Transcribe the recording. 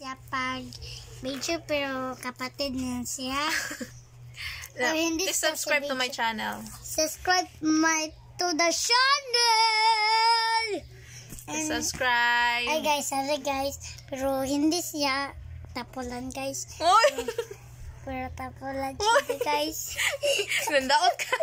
kapag major pero kapatid niya siya. Or hindi Please subscribe to my channel. Subscribe my to the channel! And, subscribe! Hi guys, hello guys. Pero hindi siya tapulan guys. Oy! Pero, pero tapulan siya guys. Nandaot ka.